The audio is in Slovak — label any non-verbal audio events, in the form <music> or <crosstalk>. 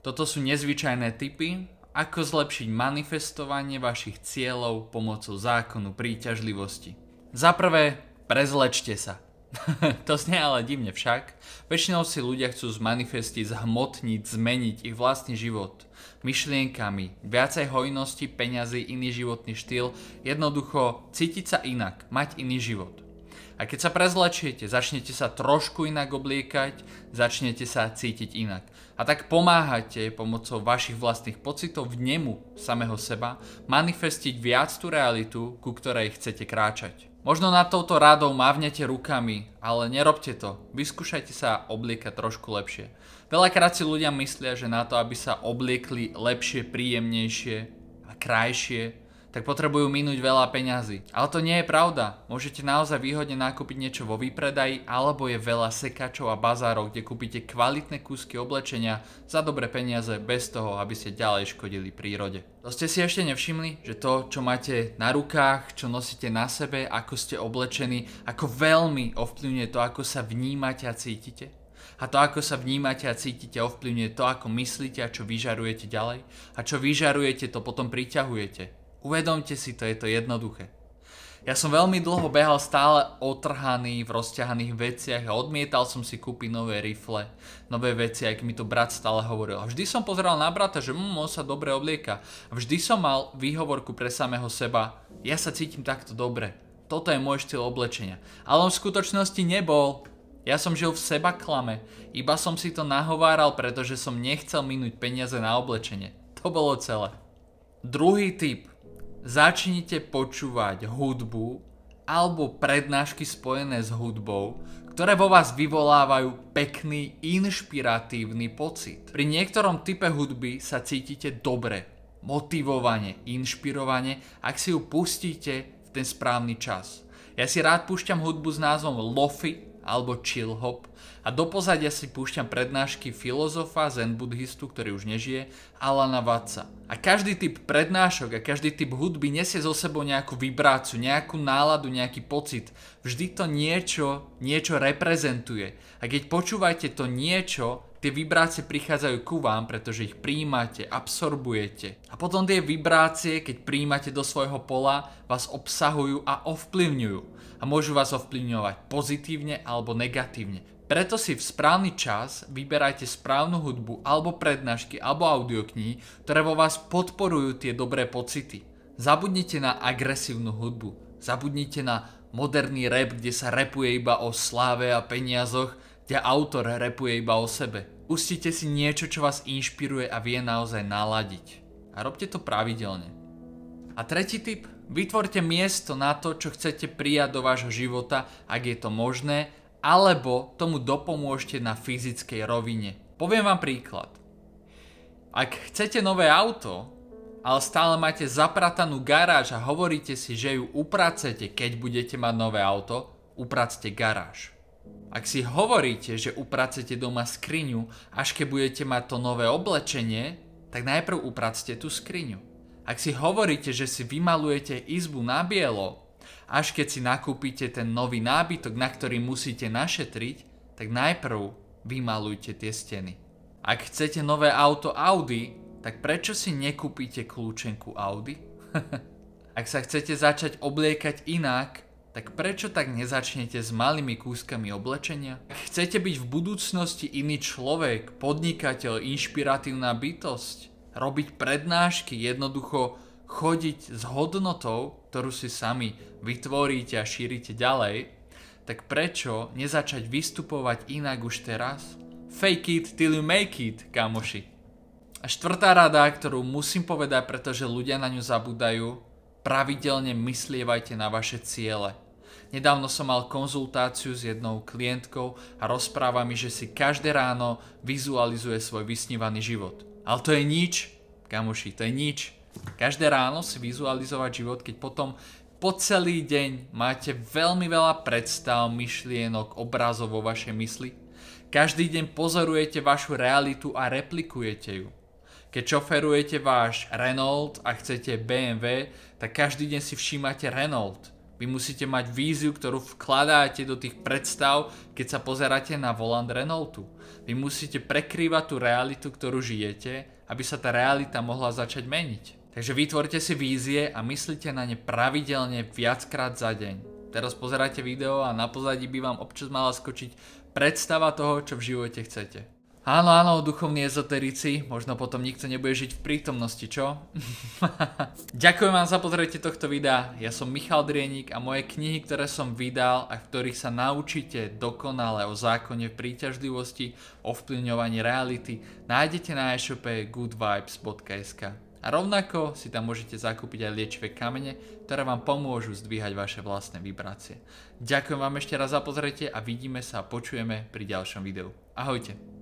Toto sú nezvyčajné typy, ako zlepšiť manifestovanie vašich cieľov pomocou zákonu príťažlivosti. Za prvé, prezlečte sa. <laughs> to znie ale divne však. Väčšinou si ľudia chcú z manifesty zhmotniť, zmeniť ich vlastný život. Myšlienkami, viacej hojnosti, peňazí, iný životný štýl, jednoducho cítiť sa inak, mať iný život. A keď sa prezlečiete, začnete sa trošku inak obliekať, začnete sa cítiť inak. A tak pomáhate pomocou vašich vlastných pocitov v nemu samého seba manifestiť viac tú realitu, ku ktorej chcete kráčať. Možno nad touto rádou mávnete rukami, ale nerobte to. Vyskúšajte sa obliekať trošku lepšie. Veľakrát si ľudia myslia, že na to, aby sa obliekli lepšie, príjemnejšie a krajšie, tak potrebujú minúť veľa peňazí. Ale to nie je pravda. Môžete naozaj výhodne nakúpiť niečo vo výpredaji alebo je veľa sekačov a bazárov, kde kúpite kvalitné kúsky oblečenia za dobré peniaze bez toho, aby ste ďalej škodili prírode. To ste si ešte nevšimli, že to, čo máte na rukách, čo nosíte na sebe, ako ste oblečení, ako veľmi ovplyvňuje to, ako sa vnímate a cítite? A to, ako sa vnímate a cítite, ovplyvňuje to, ako myslíte a čo vyžarujete ďalej. A čo vyžarujete, to potom priťahujete. Uvedomte si to, je to jednoduché. Ja som veľmi dlho behal stále otrhaný v rozťahaných veciach a odmietal som si kúpiť nové rifle, nové veci, aj mi to brat stále hovoril. A vždy som pozeral na brata, že mm, on sa dobre oblieka. A vždy som mal výhovorku pre samého seba, ja sa cítim takto dobre, toto je môj štýl oblečenia. Ale on v skutočnosti nebol. Ja som žil v seba klame, iba som si to nahováral, pretože som nechcel minúť peniaze na oblečenie. To bolo celé. Druhý typ Začnite počúvať hudbu alebo prednášky spojené s hudbou, ktoré vo vás vyvolávajú pekný, inšpiratívny pocit. Pri niektorom type hudby sa cítite dobre, motivovane, inšpirovane, ak si ju pustíte v ten správny čas. Ja si rád púšťam hudbu s názvom Lofi alebo chill hop a do pozadia si púšťam prednášky filozofa, zen buddhistu, ktorý už nežije, Alana Vatsa. A každý typ prednášok a každý typ hudby nesie so sebou nejakú vibráciu, nejakú náladu, nejaký pocit. Vždy to niečo, niečo reprezentuje. A keď počúvate to niečo, Tie vibrácie prichádzajú ku vám, pretože ich príjmate, absorbujete. A potom tie vibrácie, keď príjmate do svojho pola, vás obsahujú a ovplyvňujú. A môžu vás ovplyvňovať pozitívne alebo negatívne. Preto si v správny čas vyberajte správnu hudbu alebo prednášky alebo audioknihy, ktoré vo vás podporujú tie dobré pocity. Zabudnite na agresívnu hudbu, zabudnite na moderný rap, kde sa repuje iba o sláve a peniazoch, kde autor repuje iba o sebe. Pustite si niečo, čo vás inšpiruje a vie naozaj naladiť. A robte to pravidelne. A tretí tip, vytvorte miesto na to, čo chcete prijať do vášho života, ak je to možné, alebo tomu dopomôžte na fyzickej rovine. Poviem vám príklad. Ak chcete nové auto, ale stále máte zapratanú garáž a hovoríte si, že ju upracete, keď budete mať nové auto, upracte garáž. Ak si hovoríte, že upracete doma skriňu, až keď budete mať to nové oblečenie, tak najprv upracte tú skriňu. Ak si hovoríte, že si vymalujete izbu na bielo, až keď si nakúpite ten nový nábytok, na ktorý musíte našetriť, tak najprv vymalujte tie steny. Ak chcete nové auto Audi, tak prečo si nekúpite kľúčenku Audi? <laughs> Ak sa chcete začať obliekať inak, tak prečo tak nezačnete s malými kúskami oblečenia? Ak chcete byť v budúcnosti iný človek, podnikateľ, inšpiratívna bytosť, robiť prednášky, jednoducho chodiť s hodnotou, ktorú si sami vytvoríte a šírite ďalej, tak prečo nezačať vystupovať inak už teraz? Fake it till you make it, kamoši. A štvrtá rada, ktorú musím povedať, pretože ľudia na ňu zabúdajú, Pravidelne myslievajte na vaše ciele. Nedávno som mal konzultáciu s jednou klientkou a rozpráva mi, že si každé ráno vizualizuje svoj vysnívaný život. Ale to je nič, kamoši, to je nič. Každé ráno si vizualizovať život, keď potom po celý deň máte veľmi veľa predstav, myšlienok, obrazov vo vašej mysli. Každý deň pozorujete vašu realitu a replikujete ju. Keď šoferujete váš Renault a chcete BMW, tak každý deň si všímate Renault. Vy musíte mať víziu, ktorú vkladáte do tých predstav, keď sa pozeráte na volant Renaultu. Vy musíte prekrývať tú realitu, ktorú žijete, aby sa tá realita mohla začať meniť. Takže vytvorte si vízie a myslite na ne pravidelne viackrát za deň. Teraz pozeráte video a na pozadí by vám občas mala skočiť predstava toho, čo v živote chcete. Áno, áno, duchovní ezoterici, možno potom nikto nebude žiť v prítomnosti, čo? <laughs> Ďakujem vám za pozretie tohto videa, ja som Michal Drienik a moje knihy, ktoré som vydal a v ktorých sa naučíte dokonale o zákone príťažlivosti, ovplyvňovaní reality, nájdete na e-shope goodvibes.sk a rovnako si tam môžete zakúpiť aj liečivé kamene, ktoré vám pomôžu zdvíhať vaše vlastné vibrácie. Ďakujem vám ešte raz za pozretie a vidíme sa a počujeme pri ďalšom videu. Ahojte!